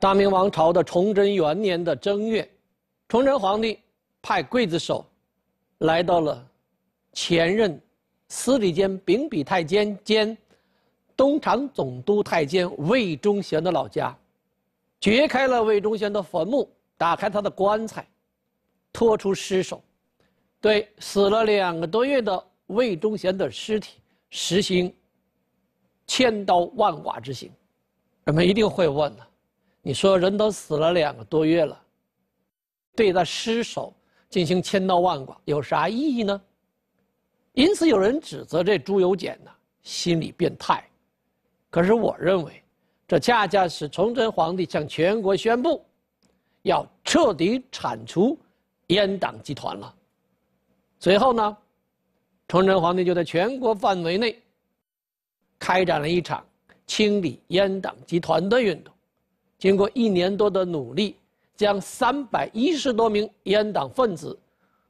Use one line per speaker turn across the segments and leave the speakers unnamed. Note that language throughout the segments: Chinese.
大明王朝的崇祯元年的正月，崇祯皇帝派刽子手来到了前任司礼监秉笔太监兼东厂总督太监魏忠贤的老家，掘开了魏忠贤的坟墓，打开他的棺材，拖出尸首，对死了两个多月的魏忠贤的尸体实行千刀万剐之刑。人们一定会问了。你说人都死了两个多月了，对他尸首进行千刀万剐有啥意义呢？因此有人指责这朱由检呢心理变态，可是我认为，这恰恰是崇祯皇帝向全国宣布，要彻底铲除，阉党集团了。随后呢，崇祯皇帝就在全国范围内，开展了一场清理阉党集团的运动。经过一年多的努力，将三百一十多名阉党分子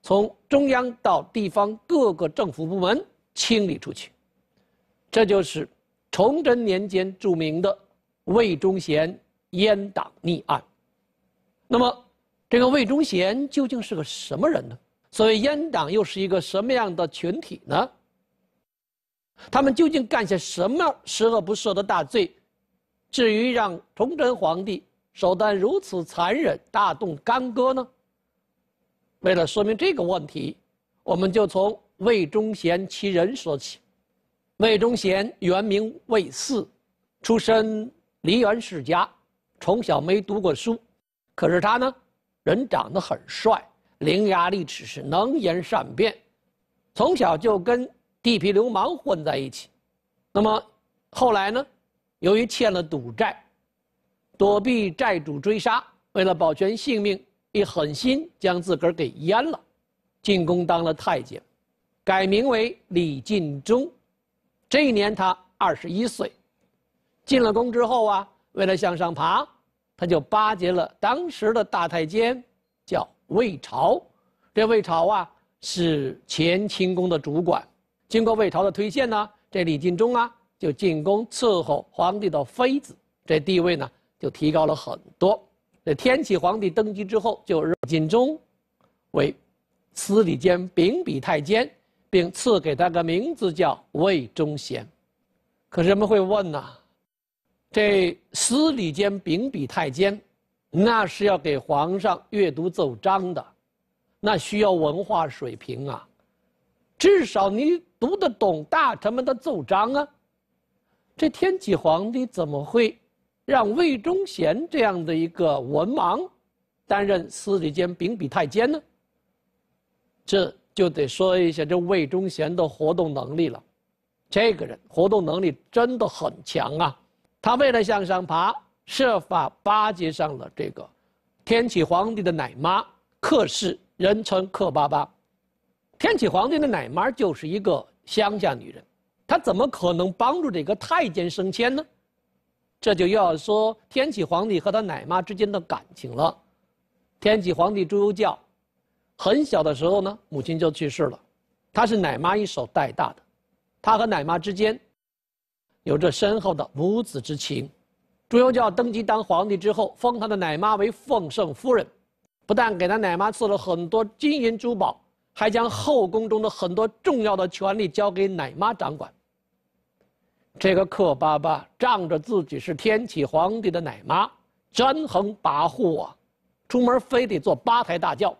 从中央到地方各个政府部门清理出去，这就是崇祯年间著名的魏忠贤阉党逆案。那么，这个魏忠贤究竟是个什么人呢？所谓阉党又是一个什么样的群体呢？他们究竟干些什么十恶不赦的大罪？至于让崇祯皇帝手段如此残忍，大动干戈呢？为了说明这个问题，我们就从魏忠贤其人说起。魏忠贤原名魏四，出身梨园世家，从小没读过书，可是他呢，人长得很帅，伶牙俐齿，是能言善辩，从小就跟地痞流氓混在一起。那么，后来呢？由于欠了赌债，躲避债主追杀，为了保全性命，一狠心将自个儿给阉了，进宫当了太监，改名为李进忠。这一年他二十一岁，进了宫之后啊，为了向上爬，他就巴结了当时的大太监，叫魏朝。这魏朝啊是乾清宫的主管，经过魏朝的推荐呢，这李进忠啊。就进宫伺候皇帝的妃子，这地位呢就提高了很多。这天启皇帝登基之后，就任命中为司礼监秉笔太监，并赐给他个名字叫魏忠贤。可人们会问呢，这司礼监秉笔太监，那是要给皇上阅读奏章的，那需要文化水平啊，至少你读得懂大臣们的奏章啊。这天启皇帝怎么会让魏忠贤这样的一个文盲担任司礼监秉笔太监呢？这就得说一下这魏忠贤的活动能力了。这个人活动能力真的很强啊！他为了向上爬，设法巴结上了这个天启皇帝的奶妈客氏，人称客巴巴。天启皇帝的奶妈就是一个乡下女人。他怎么可能帮助这个太监升迁呢？这就又要说天启皇帝和他奶妈之间的感情了。天启皇帝朱由校，很小的时候呢，母亲就去世了，他是奶妈一手带大的，他和奶妈之间，有着深厚的母子之情。朱由校登基当皇帝之后，封他的奶妈为奉圣夫人，不但给他奶妈赐了很多金银珠宝，还将后宫中的很多重要的权力交给奶妈掌管。这个克巴巴仗着自己是天启皇帝的奶妈，专横跋扈啊！出门非得坐八抬大轿，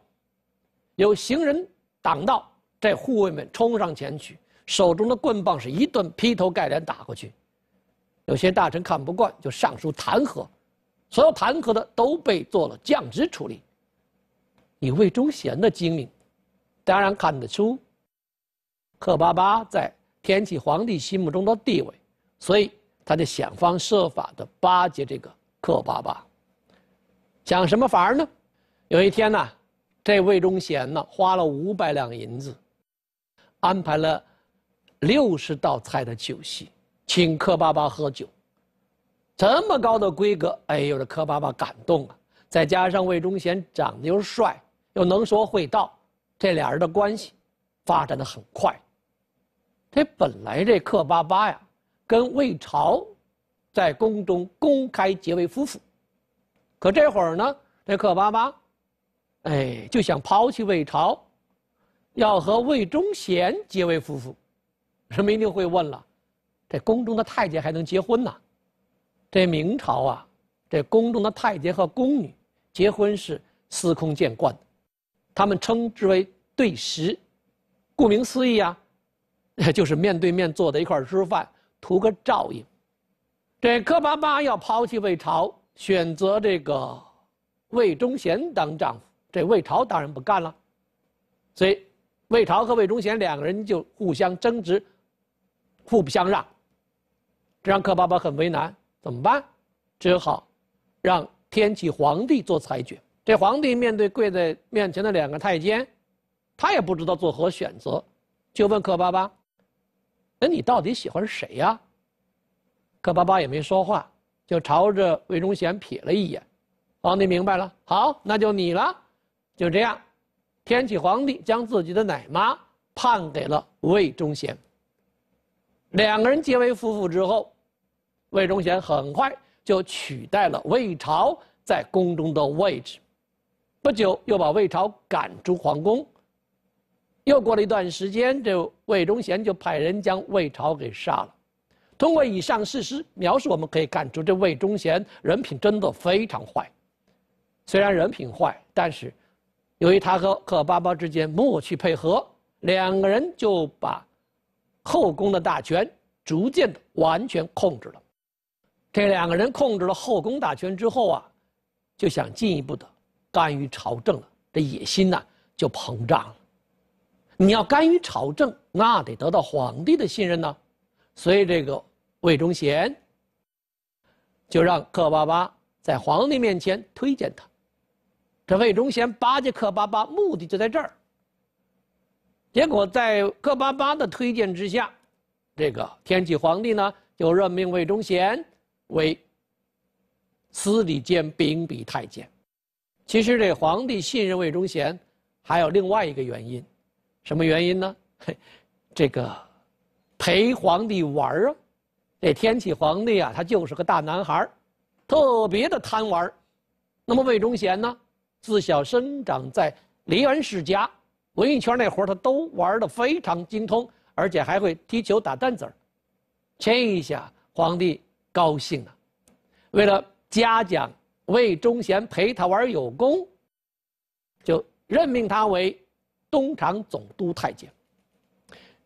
有行人挡道，这护卫们冲上前去，手中的棍棒是一顿劈头盖脸打过去。有些大臣看不惯，就上书弹劾，所有弹劾的都被做了降职处理。以魏忠贤的精明，当然看得出克巴巴在天启皇帝心目中的地位。所以，他就想方设法的巴结这个克巴巴。想什么法儿呢？有一天呢，这魏忠贤呢花了五百两银子，安排了六十道菜的酒席，请克巴巴喝酒。这么高的规格，哎呦，这克巴巴感动啊！再加上魏忠贤长得又帅，又能说会道，这俩人的关系发展的很快。这本来这克巴巴呀。跟魏朝在宫中公开结为夫妇，可这会儿呢，这克巴巴，哎，就想抛弃魏朝，要和魏忠贤结为夫妇。人们一定会问了：这宫中的太监还能结婚呢？这明朝啊，这宫中的太监和宫女结婚是司空见惯的，他们称之为对食，顾名思义啊，就是面对面坐在一块儿吃饭。图个照应，这柯巴巴要抛弃魏朝，选择这个魏忠贤当丈夫，这魏朝当然不干了，所以魏朝和魏忠贤两个人就互相争执，互不相让，这让柯巴巴很为难，怎么办？只好让天启皇帝做裁决。这皇帝面对跪在面前的两个太监，他也不知道做何选择，就问柯巴巴。那你到底喜欢谁呀？可巴巴也没说话，就朝着魏忠贤瞥了一眼。皇帝明白了，好，那就你了。就这样，天启皇帝将自己的奶妈判给了魏忠贤。两个人结为夫妇之后，魏忠贤很快就取代了魏朝在宫中的位置，不久又把魏朝赶出皇宫。又过了一段时间，这魏忠贤就派人将魏朝给杀了。通过以上事实描述，我们可以看出，这魏忠贤人品真的非常坏。虽然人品坏，但是由于他和贺巴巴之间默契配合，两个人就把后宫的大权逐渐的完全控制了。这两个人控制了后宫大权之后啊，就想进一步的干预朝政了，这野心呐就膨胀了。你要干预朝政，那得得到皇帝的信任呢。所以，这个魏忠贤就让克巴巴在皇帝面前推荐他。这魏忠贤巴结克巴巴，目的就在这儿。结果，在克巴巴的推荐之下，这个天启皇帝呢，就任命魏忠贤为司礼监秉笔太监。其实，这皇帝信任魏忠贤，还有另外一个原因。什么原因呢？这个陪皇帝玩啊，这天启皇帝啊，他就是个大男孩特别的贪玩那么魏忠贤呢，自小生长在梨园世家，文艺圈那活儿他都玩的非常精通，而且还会踢球打弹子儿。这一下皇帝高兴了，为了嘉奖魏忠贤陪他玩有功，就任命他为。东厂总督太监、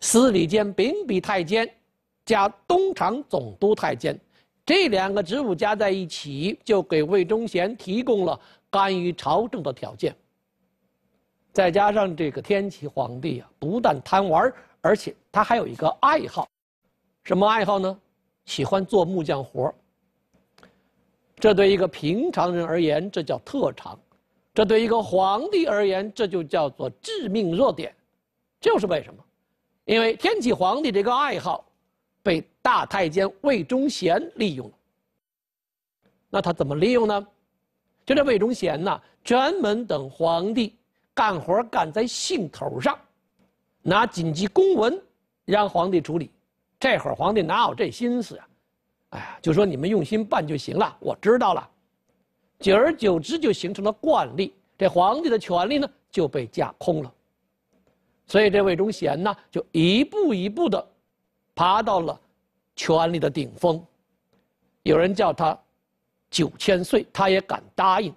司礼监秉笔太监，加东厂总督太监，这两个职务加在一起，就给魏忠贤提供了干预朝政的条件。再加上这个天启皇帝啊，不但贪玩，而且他还有一个爱好，什么爱好呢？喜欢做木匠活这对一个平常人而言，这叫特长。这对一个皇帝而言，这就叫做致命弱点，就是为什么？因为天启皇帝这个爱好，被大太监魏忠贤利用了。那他怎么利用呢？就这魏忠贤呢，专门等皇帝干活干在兴头上，拿紧急公文让皇帝处理。这会儿皇帝哪有这心思呀？哎呀，就说你们用心办就行了，我知道了。久而久之，就形成了惯例。这皇帝的权力呢，就被架空了。所以这魏忠贤呢，就一步一步的爬到了权力的顶峰。有人叫他“九千岁”，他也敢答应。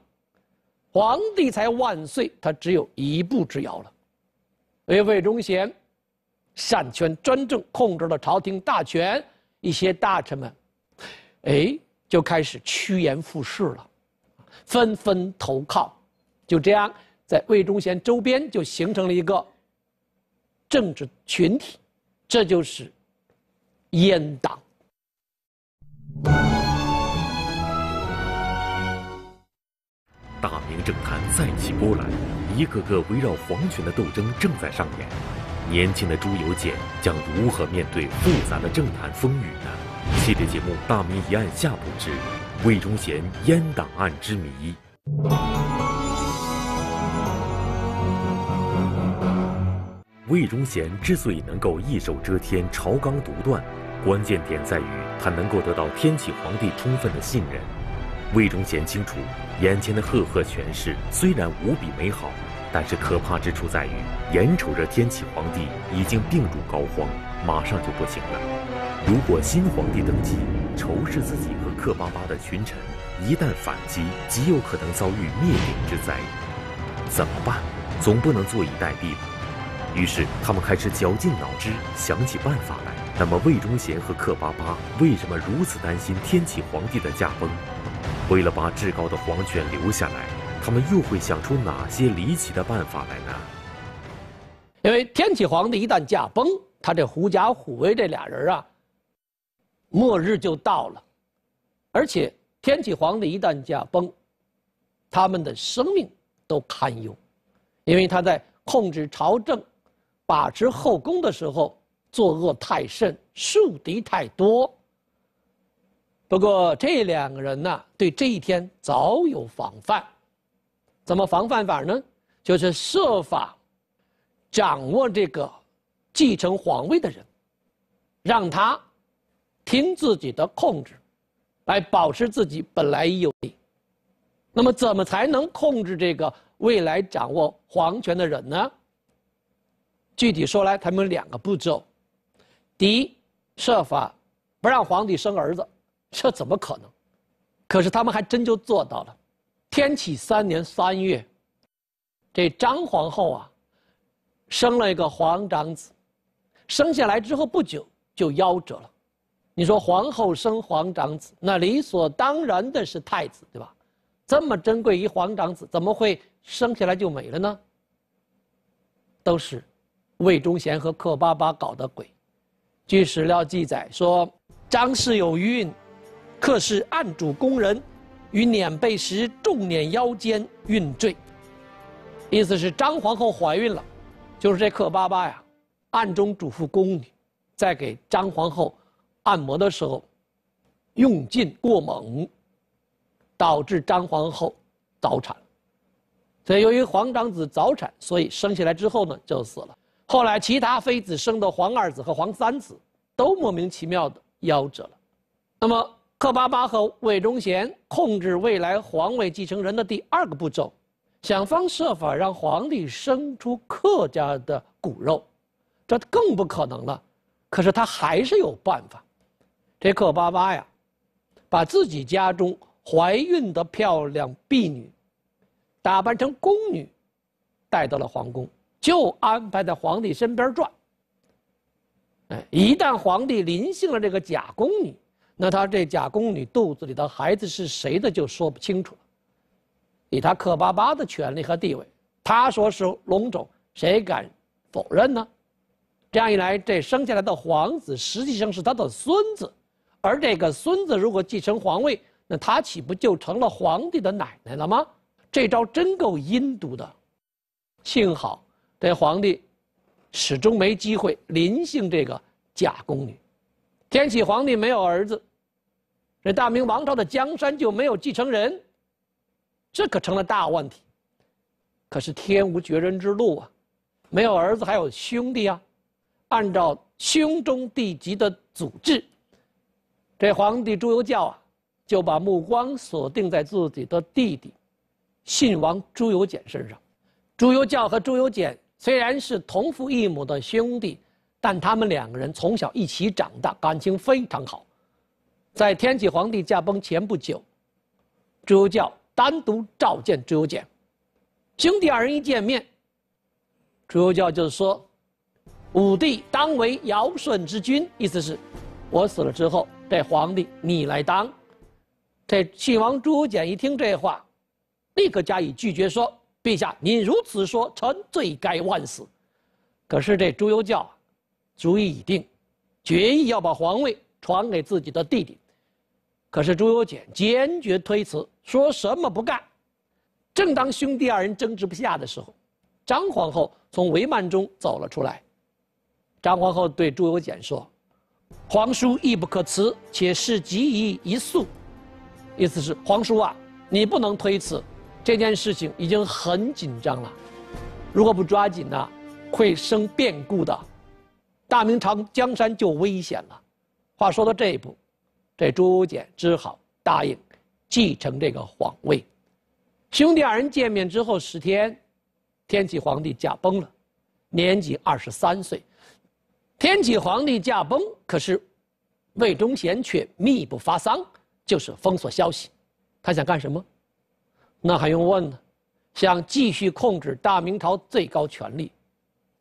皇帝才万岁，他只有一步之遥了。因为魏忠贤擅权专政，控制了朝廷大权，一些大臣们，哎，就开始趋炎附势了。纷纷投靠，就这样，在魏忠贤周边就形成了一个政治群体，这就是阉党。
大明政坛再起波澜，一个个围绕皇权的斗争正在上演。年轻的朱由检将如何面对复杂的政坛风雨呢？系列节目《大明一案下部之》。魏忠贤阉党案之谜。魏忠贤之所以能够一手遮天、朝纲独断，关键点在于他能够得到天启皇帝充分的信任。魏忠贤清楚，眼前的赫赫权势虽然无比美好，但是可怕之处在于，眼瞅着天启皇帝已经病入膏肓，马上就不行了。如果新皇帝登基，仇视自己和克巴巴的群臣，一旦反击，极有可能遭遇灭顶之灾。怎么办？总不能坐以待毙吧？于是他们开始绞尽脑汁，想起办法来。那么，魏忠贤和克巴巴为什么如此担心天启皇帝的驾崩？为了把至高的皇权留下来，他们又会想出哪些离奇的办法来呢？
因为天启皇帝一旦驾崩，他这狐假虎威这俩人啊。末日就到了，而且天启皇帝一旦驾崩，他们的生命都堪忧，因为他在控制朝政、把持后宫的时候，作恶太甚，树敌太多。不过这两个人呢，对这一天早有防范，怎么防范法呢？就是设法掌握这个继承皇位的人，让他。听自己的控制，来保持自己本来有的。那么，怎么才能控制这个未来掌握皇权的人呢？具体说来，他们有两个步骤：第一，设法不让皇帝生儿子。这怎么可能？可是他们还真就做到了。天启三年三月，这张皇后啊，生了一个皇长子，生下来之后不久就夭折了。你说皇后生皇长子，那理所当然的是太子，对吧？这么珍贵一皇长子，怎么会生下来就没了呢？都是魏忠贤和克巴巴搞的鬼。据史料记载说，张氏有孕，克氏暗主宫人，于辇背时重辇腰间运坠。意思是张皇后怀孕了，就是这克巴巴呀，暗中嘱咐宫女，在给张皇后。按摩的时候，用劲过猛，导致张皇后早产。所以由于皇长子早产，所以生下来之后呢就死了。后来其他妃子生的皇二子和皇三子，都莫名其妙的夭折了。那么克巴巴和魏忠贤控制未来皇位继承人的第二个步骤，想方设法让皇帝生出客家的骨肉，这更不可能了。可是他还是有办法。这克巴巴呀，把自己家中怀孕的漂亮婢女打扮成宫女，带到了皇宫，就安排在皇帝身边转。哎，一旦皇帝临幸了这个假宫女，那他这假宫女肚子里的孩子是谁的就说不清楚了。以他克巴巴的权力和地位，他说是龙种，谁敢否认呢？这样一来，这生下来的皇子实际上是他的孙子。而这个孙子如果继承皇位，那他岂不就成了皇帝的奶奶了吗？这招真够阴毒的。幸好这皇帝始终没机会临幸这个假宫女。天启皇帝没有儿子，这大明王朝的江山就没有继承人，这可成了大问题。可是天无绝人之路啊，没有儿子还有兄弟啊。按照兄终弟及的祖制。这皇帝朱由校啊，就把目光锁定在自己的弟弟，信王朱由检身上。朱由校和朱由检虽然是同父异母的兄弟，但他们两个人从小一起长大，感情非常好。在天启皇帝驾崩前不久，朱由校单独召见朱由检，兄弟二人一见面，朱由校就是说：“武帝当为尧舜之君。”意思是，我死了之后。这皇帝你来当，这信王朱由检一听这话，立刻加以拒绝，说：“陛下，您如此说，臣罪该万死。”可是这朱由校主意已定，决意要把皇位传给自己的弟弟。可是朱由检坚决推辞，说什么不干。正当兄弟二人争执不下的时候，张皇后从帷幔中走了出来。张皇后对朱由检说。皇叔亦不可辞，且事急于一速。意思是皇叔啊，你不能推辞，这件事情已经很紧张了，如果不抓紧呢，会生变故的，大明朝江山就危险了。话说到这一步，这朱简只好答应，继承这个皇位。兄弟二人见面之后十天，天启皇帝驾崩了，年仅二十三岁。天启皇帝驾崩，可是魏忠贤却秘不发丧，就是封锁消息。他想干什么？那还用问呢？想继续控制大明朝最高权力。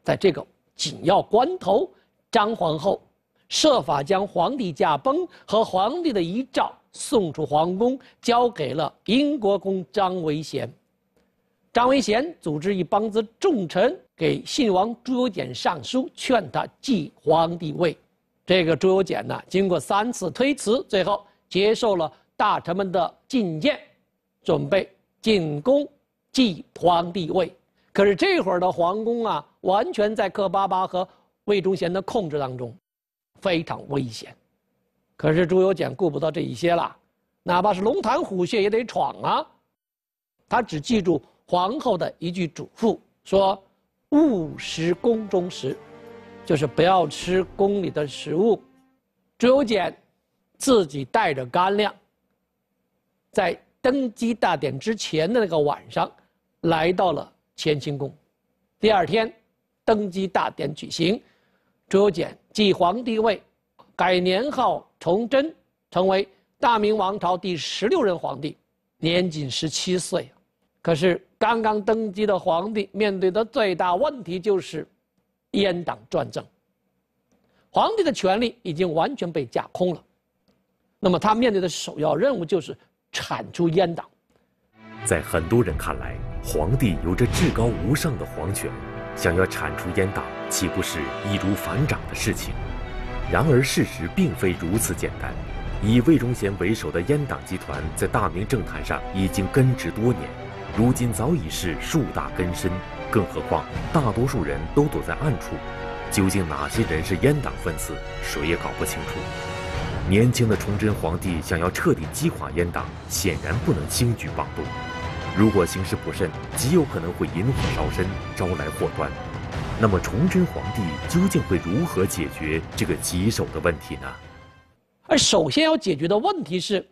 在这个紧要关头，张皇后设法将皇帝驾崩和皇帝的遗诏送出皇宫，交给了英国公张维贤。张维贤组织一帮子重臣。给信王朱由检上书，劝他继皇帝位。这个朱由检呢，经过三次推辞，最后接受了大臣们的进谏，准备进宫继皇帝位。可是这会儿的皇宫啊，完全在克巴巴和魏忠贤的控制当中，非常危险。可是朱由检顾不到这一些了，哪怕是龙潭虎穴也得闯啊。他只记住皇后的一句嘱咐，说。勿食宫中食，就是不要吃宫里的食物。朱由检自己带着干粮，在登基大典之前的那个晚上，来到了乾清宫。第二天，登基大典举行，朱由检继皇帝位，改年号崇祯，成为大明王朝第十六任皇帝，年仅十七岁。可是刚刚登基的皇帝面对的最大问题就是，阉党专政。皇帝的权力已经完全被架空了，那么他面对的首要任务就是铲除阉党。
在很多人看来，皇帝有着至高无上的皇权，想要铲除阉党岂不是易如反掌的事情？然而事实并非如此简单。以魏忠贤为首的阉党集团在大明政坛上已经根植多年。如今早已是树大根深，更何况大多数人都躲在暗处，究竟哪些人是阉党分子，谁也搞不清楚。年轻的崇祯皇帝想要彻底击垮阉党，显然不能轻举妄动。如果行事不慎，极有可能会引火烧身，招来祸端。那么，崇祯皇帝究竟会如何解决这个棘手的问题呢？而
首先要解决的问题是，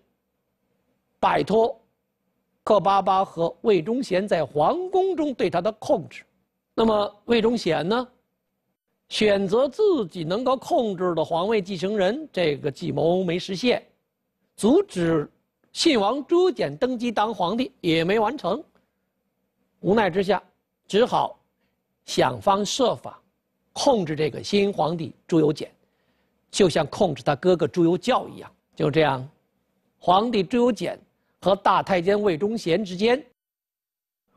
摆脱。克巴巴和魏忠贤在皇宫中对他的控制，那么魏忠贤呢？选择自己能够控制的皇位继承人，这个计谋没实现，阻止信王朱检登基当皇帝也没完成。无奈之下，只好想方设法控制这个新皇帝朱由检，就像控制他哥哥朱由校一样。就这样，皇帝朱由检。和大太监魏忠贤之间，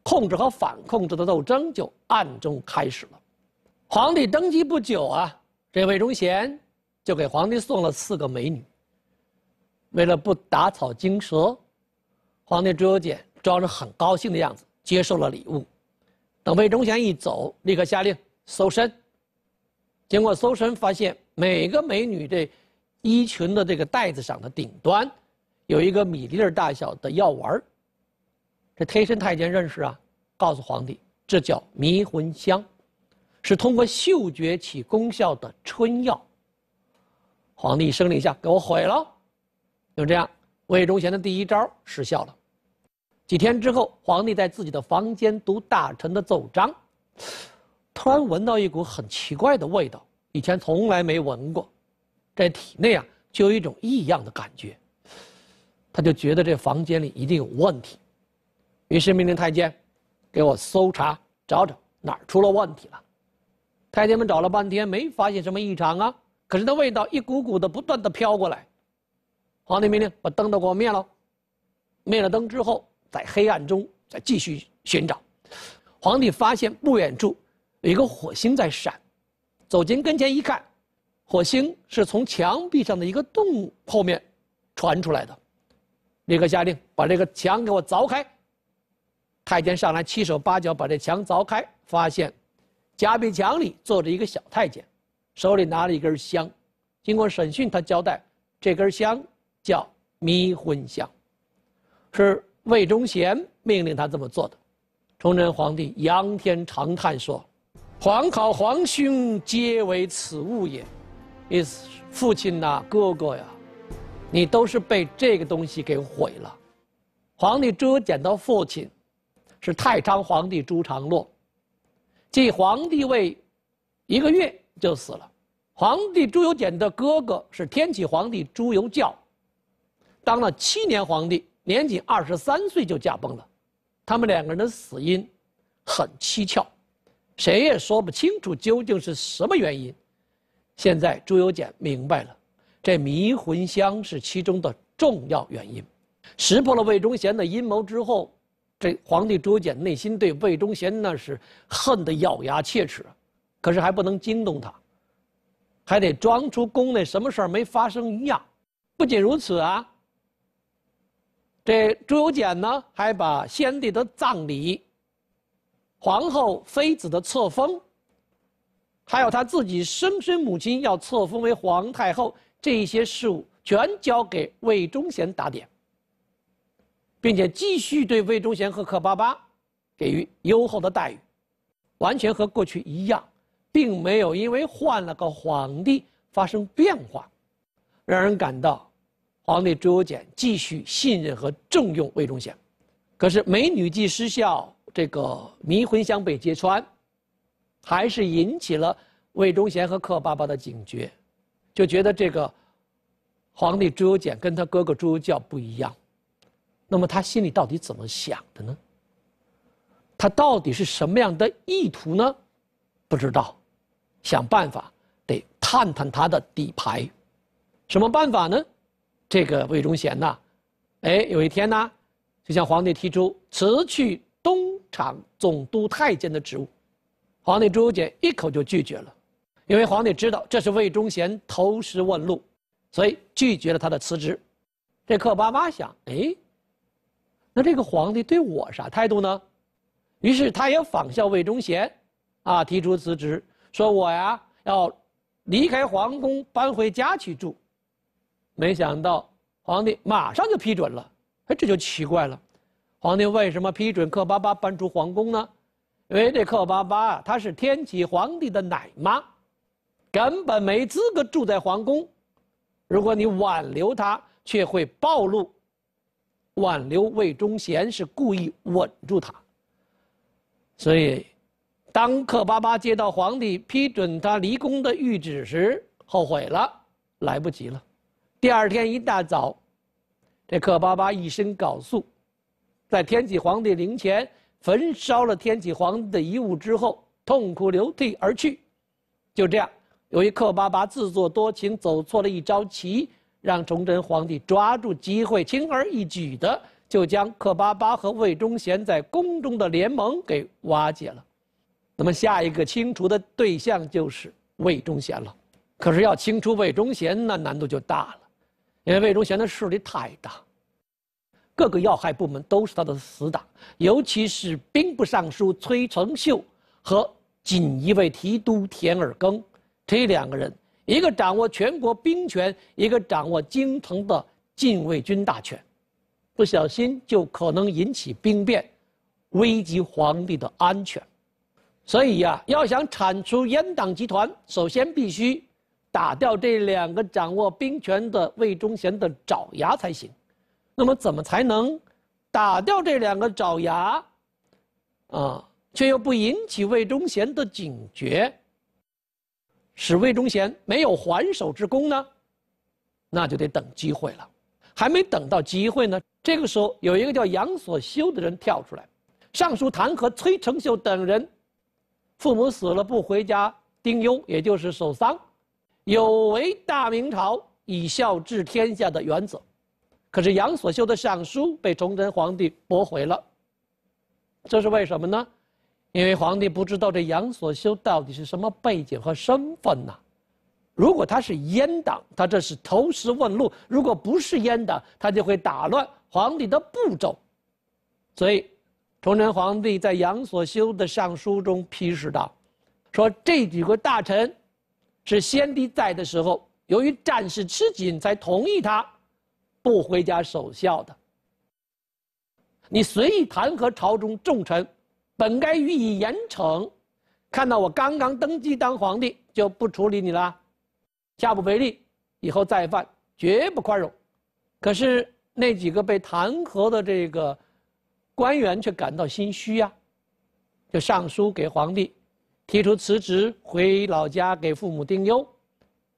控制和反控制的斗争就暗中开始了。皇帝登基不久啊，这魏忠贤就给皇帝送了四个美女。为了不打草惊蛇，皇帝朱由检装着很高兴的样子接受了礼物。等魏忠贤一走，立刻下令搜身。经过搜身，发现每个美女这衣裙的这个带子上的顶端。有一个米粒儿大小的药丸儿，这贴身太监认识啊，告诉皇帝，这叫迷魂香，是通过嗅觉起功效的春药。皇帝一声令下，给我毁了。就这样，魏忠贤的第一招失效了。几天之后，皇帝在自己的房间读大臣的奏章，突然闻到一股很奇怪的味道，以前从来没闻过，在体内啊就有一种异样的感觉。他就觉得这房间里一定有问题，于是命令太监给我搜查，找找哪儿出了问题了。太监们找了半天，没发现什么异常啊。可是那味道一股股的不断的飘过来。皇帝命令把灯都给我灭了。灭了灯之后，在黑暗中再继续寻找。皇帝发现不远处有一个火星在闪，走近跟前一看，火星是从墙壁上的一个洞后面传出来的。立刻下令把这个墙给我凿开。太监上来七手八脚把这墙凿开，发现夹壁墙里坐着一个小太监，手里拿了一根香。经过审讯，他交代这根香叫迷魂香，是魏忠贤命令他这么做的。崇祯皇帝仰天长叹说：“皇考、皇兄皆为此物也，意思父亲呐，哥哥呀。”你都是被这个东西给毁了。皇帝朱由检的父亲是太昌皇帝朱常洛，继皇帝位一个月就死了。皇帝朱由检的哥哥是天启皇帝朱由校，当了七年皇帝，年仅二十三岁就驾崩了。他们两个人的死因很蹊跷，谁也说不清楚究竟是什么原因。现在朱由检明白了。这迷魂香是其中的重要原因。识破了魏忠贤的阴谋之后，这皇帝朱由检内心对魏忠贤那是恨得咬牙切齿，可是还不能惊动他，还得装出宫内什么事儿没发生一样。不仅如此啊，这朱由检呢，还把先帝的葬礼、皇后妃子的册封，还有他自己生身母亲要册封为皇太后。这些事务全交给魏忠贤打点，并且继续对魏忠贤和克巴巴给予优厚的待遇，完全和过去一样，并没有因为换了个皇帝发生变化，让人感到皇帝朱由检继续信任和重用魏忠贤。可是美女计失效，这个迷魂香被揭穿，还是引起了魏忠贤和克巴巴的警觉。就觉得这个皇帝朱由检跟他哥哥朱由校不一样，那么他心里到底怎么想的呢？他到底是什么样的意图呢？不知道，想办法得探探他的底牌。什么办法呢？这个魏忠贤呐，哎，有一天呢，就向皇帝提出辞去东厂总督太监的职务，皇帝朱由检一口就拒绝了。因为皇帝知道这是魏忠贤投石问路，所以拒绝了他的辞职。这克巴巴想：哎，那这个皇帝对我啥态度呢？于是他也仿效魏忠贤，啊，提出辞职，说我呀要离开皇宫，搬回家去住。没想到皇帝马上就批准了。哎，这就奇怪了，皇帝为什么批准克巴巴搬出皇宫呢？因为这克巴巴啊，他是天启皇帝的奶妈。根本没资格住在皇宫。如果你挽留他，却会暴露；挽留魏忠贤是故意稳住他。所以，当克巴巴接到皇帝批准他离宫的谕旨时，后悔了，来不及了。第二天一大早，这克巴巴一身缟素，在天启皇帝陵前焚烧了天启皇帝的遗物之后，痛哭流涕而去。就这样。由于克巴巴自作多情，走错了一招棋，让崇祯皇帝抓住机会，轻而易举的就将克巴巴和魏忠贤在宫中的联盟给瓦解了。那么，下一个清除的对象就是魏忠贤了。可是，要清除魏忠贤，那难度就大了，因为魏忠贤的势力太大，各个要害部门都是他的死党，尤其是兵部尚书崔成秀和锦衣卫提督田尔庚。这两个人，一个掌握全国兵权，一个掌握京城的禁卫军大权，不小心就可能引起兵变，危及皇帝的安全。所以呀，要想铲除阉党集团，首先必须打掉这两个掌握兵权的魏忠贤的爪牙才行。那么，怎么才能打掉这两个爪牙啊？却又不引起魏忠贤的警觉？使魏忠贤没有还手之功呢，那就得等机会了。还没等到机会呢，这个时候有一个叫杨所修的人跳出来，上书弹劾崔成秀等人，父母死了不回家丁忧，也就是守丧，有违大明朝以孝治天下的原则。可是杨所修的上书被崇祯皇帝驳回了，这是为什么呢？因为皇帝不知道这杨所修到底是什么背景和身份呐，如果他是阉党，他这是投石问路；如果不是阉党，他就会打乱皇帝的步骤。所以，崇祯皇帝在杨所修的上书中批示道：“说这几个大臣，是先帝在的时候，由于战事吃紧，才同意他 不回家守孝的。你随意弹劾朝中重臣。”本该予以严惩，看到我刚刚登基当皇帝就不处理你了，下不为例，以后再犯绝不宽容。可是那几个被弹劾的这个官员却感到心虚呀，就上书给皇帝，提出辞职回老家给父母丁忧，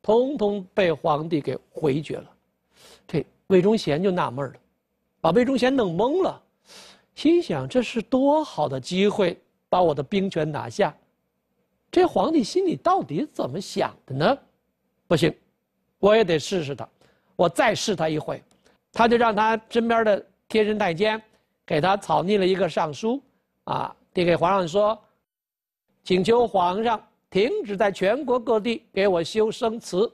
通通被皇帝给回绝了。这魏忠贤就纳闷了，把魏忠贤弄懵了。心想这是多好的机会，把我的兵权拿下。这皇帝心里到底怎么想的呢？不行，我也得试试他。我再试他一回，他就让他身边的贴身太监，给他草拟了一个上书，啊，递给皇上说，请求皇上停止在全国各地给我修生祠。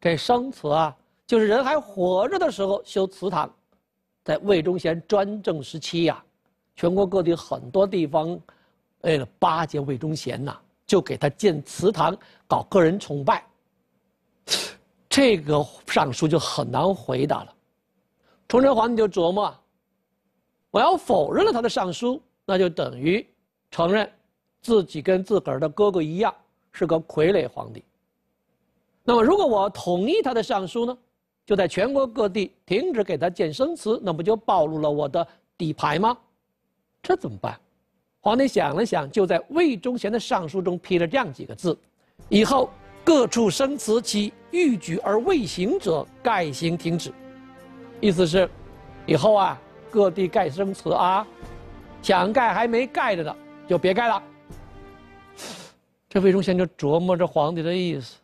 这生祠啊，就是人还活着的时候修祠堂。在魏忠贤专政时期呀。全国各地很多地方，为了巴结魏忠贤呐，就给他建祠堂，搞个人崇拜。这个上书就很难回答了。崇祯皇帝就琢磨：我要否认了他的上书，那就等于承认自己跟自个儿的哥哥一样是个傀儡皇帝。那么，如果我同意他的上书呢，就在全国各地停止给他建生祠，那不就暴露了我的底牌吗？这怎么办？皇帝想了想，就在魏忠贤的上书中批了这样几个字：“以后各处生祠其欲举而未行者，盖行停止。”意思是，以后啊，各地盖生祠啊，想盖还没盖着的就别盖了。这魏忠贤就琢磨着皇帝的意思：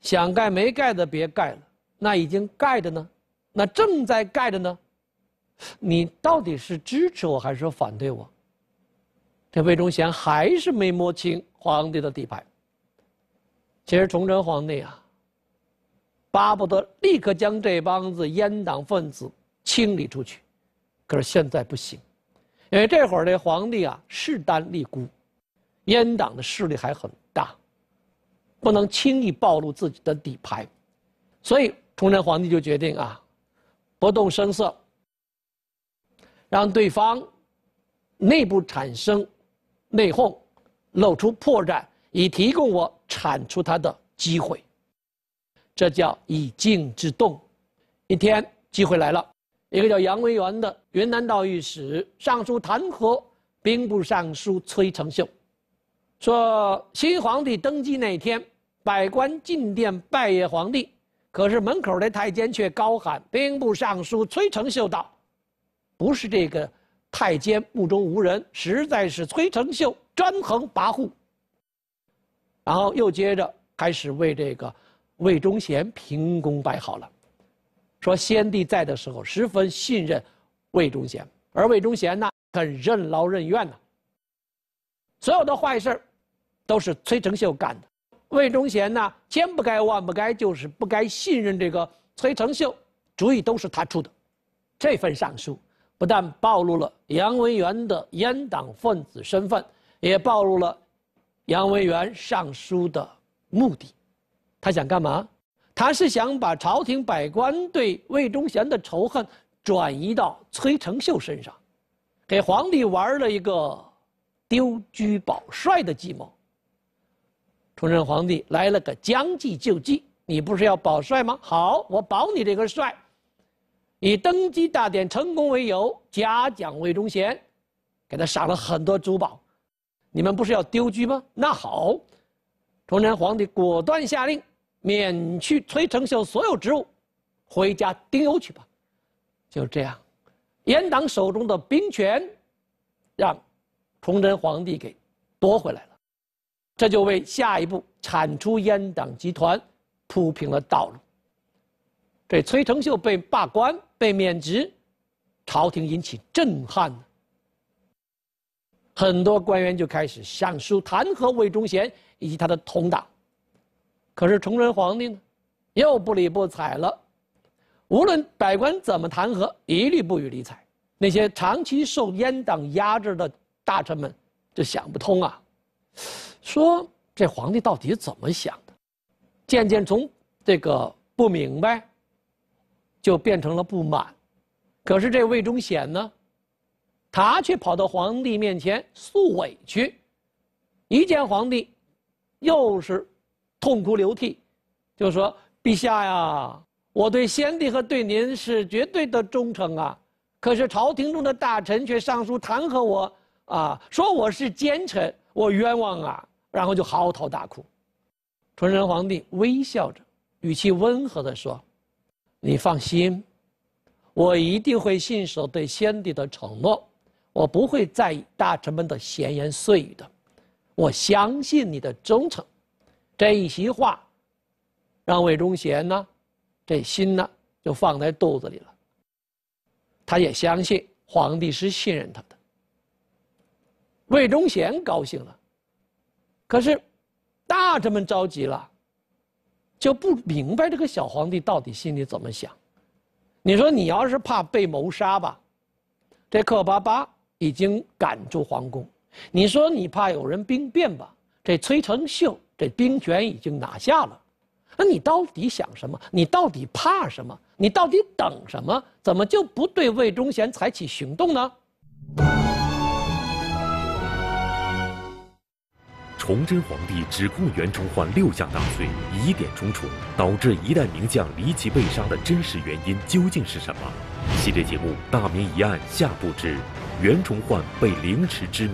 想盖没盖的别盖了，那已经盖着呢？那正在盖着呢？你到底是支持我还是反对我？这魏忠贤还是没摸清皇帝的底牌。其实崇祯皇帝啊，巴不得立刻将这帮子阉党分子清理出去，可是现在不行，因为这会儿这皇帝啊势单力孤，阉党的势力还很大，不能轻易暴露自己的底牌，所以崇祯皇帝就决定啊，不动声色。让对方内部产生内讧，露出破绽，以提供我铲除他的机会。这叫以静制动。一天，机会来了，一个叫杨维元的云南道御史上书弹劾兵部尚书崔成秀，说新皇帝登基那天，百官进殿拜谒皇帝，可是门口的太监却高喊兵部尚书崔成秀到。不是这个太监目中无人，实在是崔成秀专横跋扈。然后又接着开始为这个魏忠贤评功摆好了，说先帝在的时候十分信任魏忠贤，而魏忠贤呢很任劳任怨呢。所有的坏事都是崔成秀干的，魏忠贤呢千不该万不该，就是不该信任这个崔成秀，主意都是他出的，这份上书。不但暴露了杨文元的阉党分子身份，也暴露了杨文元上书的目的。他想干嘛？他是想把朝廷百官对魏忠贤的仇恨转移到崔成秀身上，给皇帝玩了一个丢车保帅的计谋。崇祯皇帝来了个将计就计，你不是要保帅吗？好，我保你这个帅。以登基大典成功为由，嘉奖魏忠贤，给他赏了很多珠宝。你们不是要丢车吗？那好，崇祯皇帝果断下令，免去崔成秀所有职务，回家丁忧去吧。就这样，阉党手中的兵权，让崇祯皇帝给夺回来了，这就为下一步铲除阉党集团铺平了道路。这崔成秀被罢官。被免职，朝廷引起震撼。很多官员就开始上书弹劾魏忠贤以及他的同党，可是崇祯皇帝呢，又不理不睬了。无论百官怎么弹劾，一律不予理睬。那些长期受阉党压制的大臣们就想不通啊，说这皇帝到底怎么想的？渐渐从这个不明白。就变成了不满，可是这魏忠贤呢，他却跑到皇帝面前诉委屈，一见皇帝，又是痛哭流涕，就说：“陛下呀，我对先帝和对您是绝对的忠诚啊，可是朝廷中的大臣却上书弹劾我啊，说我是奸臣，我冤枉啊！”然后就嚎啕大哭。崇祯皇帝微笑着，语气温和地说。你放心，我一定会信守对先帝的承诺，我不会在意大臣们的闲言碎语的。我相信你的忠诚，这一席话，让魏忠贤呢，这心呢就放在肚子里了。他也相信皇帝是信任他的。魏忠贤高兴了，可是，大臣们着急了。就不明白这个小皇帝到底心里怎么想。你说你要是怕被谋杀吧，这克巴巴已经赶出皇宫；你说你怕有人兵变吧，这崔成秀这兵权已经拿下了。那你到底想什么？你到底怕什么？你到底等什么？怎么就不对魏忠贤采取行动呢？
崇祯皇帝指控袁崇焕六项大罪，疑点重重，导致一代名将离奇被杀的真实原因究竟是什么？系列节目《大明一案》下部之《袁崇焕被凌迟之谜》。